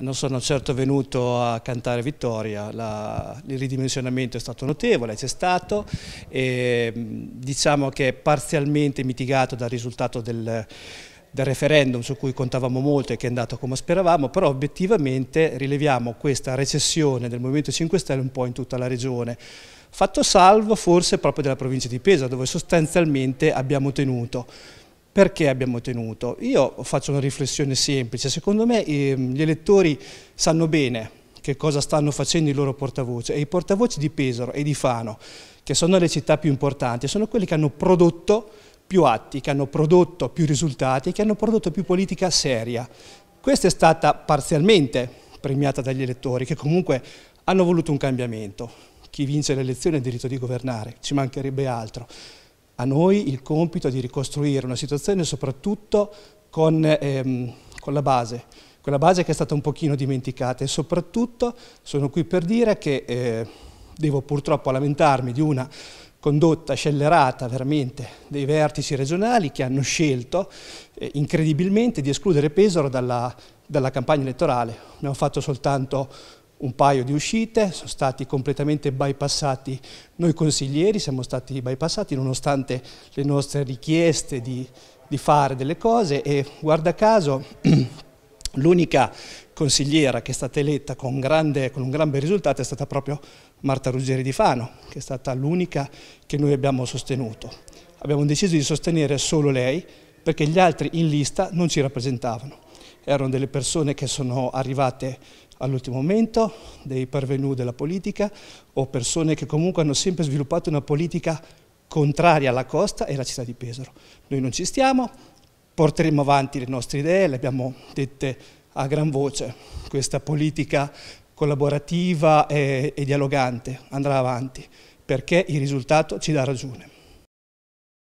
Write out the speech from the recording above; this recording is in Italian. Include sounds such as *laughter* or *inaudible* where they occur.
Non sono certo venuto a cantare vittoria, la, il ridimensionamento è stato notevole, c'è stato, e, diciamo che è parzialmente mitigato dal risultato del, del referendum su cui contavamo molto e che è andato come speravamo, però obiettivamente rileviamo questa recessione del Movimento 5 Stelle un po' in tutta la regione fatto salvo forse proprio della provincia di Pesa dove sostanzialmente abbiamo tenuto. Perché abbiamo tenuto? Io faccio una riflessione semplice, secondo me ehm, gli elettori sanno bene che cosa stanno facendo i loro portavoce e i portavoce di Pesaro e di Fano, che sono le città più importanti, sono quelli che hanno prodotto più atti, che hanno prodotto più risultati, che hanno prodotto più politica seria. Questa è stata parzialmente premiata dagli elettori che comunque hanno voluto un cambiamento. Chi vince le elezioni ha il diritto di governare, ci mancherebbe altro a noi il compito di ricostruire una situazione soprattutto con, ehm, con la base, quella base che è stata un pochino dimenticata e soprattutto sono qui per dire che eh, devo purtroppo lamentarmi di una condotta scellerata veramente dei vertici regionali che hanno scelto eh, incredibilmente di escludere Pesaro dalla, dalla campagna elettorale. Ne ho fatto soltanto un paio di uscite, sono stati completamente bypassati noi consiglieri, siamo stati bypassati nonostante le nostre richieste di, di fare delle cose e guarda caso *clears throat* l'unica consigliera che è stata eletta con, grande, con un grande risultato è stata proprio Marta Ruggeri di Fano, che è stata l'unica che noi abbiamo sostenuto. Abbiamo deciso di sostenere solo lei perché gli altri in lista non ci rappresentavano erano delle persone che sono arrivate all'ultimo momento, dei parvenuti della politica, o persone che comunque hanno sempre sviluppato una politica contraria alla costa e alla città di Pesaro. Noi non ci stiamo, porteremo avanti le nostre idee, le abbiamo dette a gran voce, questa politica collaborativa e, e dialogante andrà avanti perché il risultato ci dà ragione.